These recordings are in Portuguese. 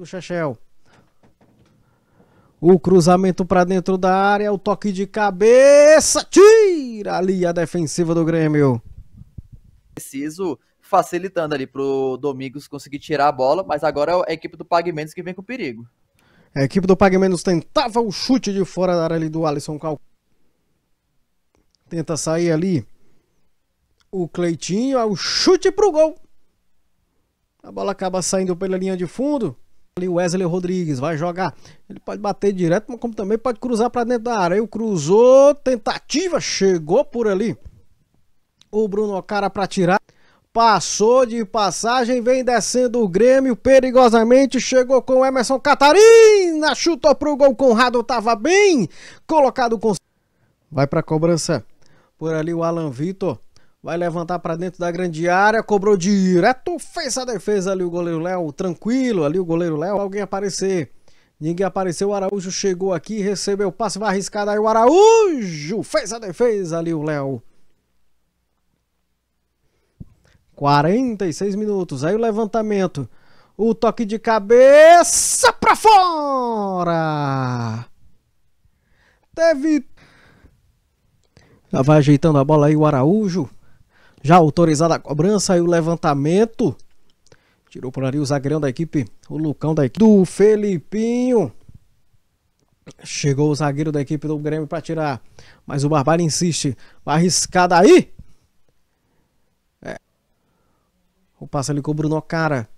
do Chechel. O cruzamento para dentro da área, o toque de cabeça, tira ali a defensiva do Grêmio. Preciso facilitando ali pro Domingos conseguir tirar a bola, mas agora é a equipe do Pagamentos que vem com perigo. A equipe do Pagamentos tentava o chute de fora da área ali do Alisson Cal. Tenta sair ali. O Cleitinho, é o chute pro gol. A bola acaba saindo pela linha de fundo. Ali o Wesley Rodrigues vai jogar. Ele pode bater direto, mas como também pode cruzar para dentro da área. Aí o cruzou, tentativa, chegou por ali. O Bruno Cara para tirar. Passou de passagem, vem descendo o Grêmio perigosamente, chegou com o Emerson Catarina, chutou pro gol, Conrado tava bem colocado com... Vai pra cobrança, por ali o Alan Vitor, Vai levantar para dentro da grande área, cobrou direto, fez a defesa ali o goleiro Léo, tranquilo ali o goleiro Léo, alguém aparecer. Ninguém apareceu, o Araújo chegou aqui, recebeu o passe, vai arriscar daí o Araújo, fez a defesa ali o Léo. 46 minutos, aí o levantamento, o toque de cabeça para fora. Teve... Já vai ajeitando a bola aí o Araújo. Já autorizada a cobrança e o levantamento. Tirou por ali o zagueirão da equipe, o Lucão da equipe do Felipinho. Chegou o zagueiro da equipe do Grêmio para tirar. Mas o Barbalho insiste. Arriscada aí. É. O passe ali com o Bruno Cara.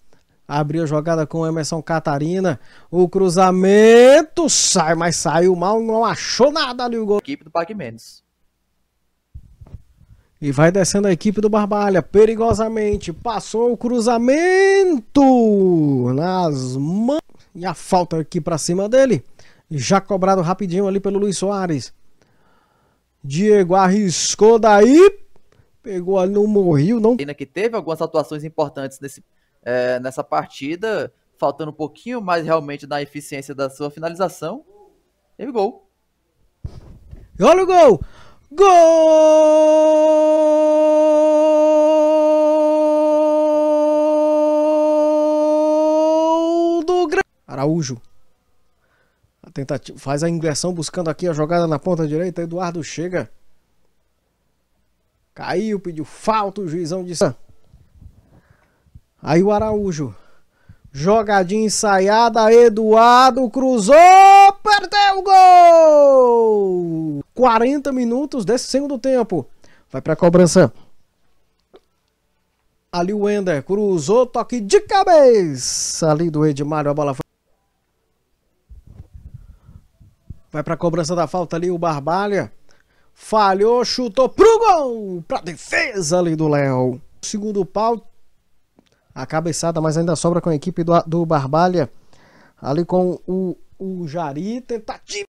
Abriu a jogada com o Emerson Catarina. O cruzamento sai, mas saiu mal. Não achou nada ali o gol. Equipe do Pac Menos. E vai descendo a equipe do Barbalha perigosamente. Passou o cruzamento nas mãos. E a falta aqui para cima dele. Já cobrado rapidinho ali pelo Luiz Soares. Diego arriscou daí. Pegou ali no morril. Não... que teve algumas atuações importantes nesse, é, nessa partida. Faltando um pouquinho mais realmente na eficiência da sua finalização. Teve gol. olha o gol! Gol! Araújo. A tentativa, faz a inversão buscando aqui a jogada na ponta direita. Eduardo chega. Caiu, pediu falta. O juizão disse. Ah. Aí o Araújo. Jogadinha ensaiada. Eduardo cruzou. Perdeu o gol! 40 minutos desse segundo tempo. Vai pra cobrança. Ali o Ender cruzou, toque de cabeça. Ali do Edmário, a bola foi. Vai para a cobrança da falta ali o Barbalha. Falhou, chutou pro gol, para defesa ali do Léo. Segundo pau, a cabeçada, mas ainda sobra com a equipe do, do Barbalha. Ali com o, o Jari, tentativa. Tá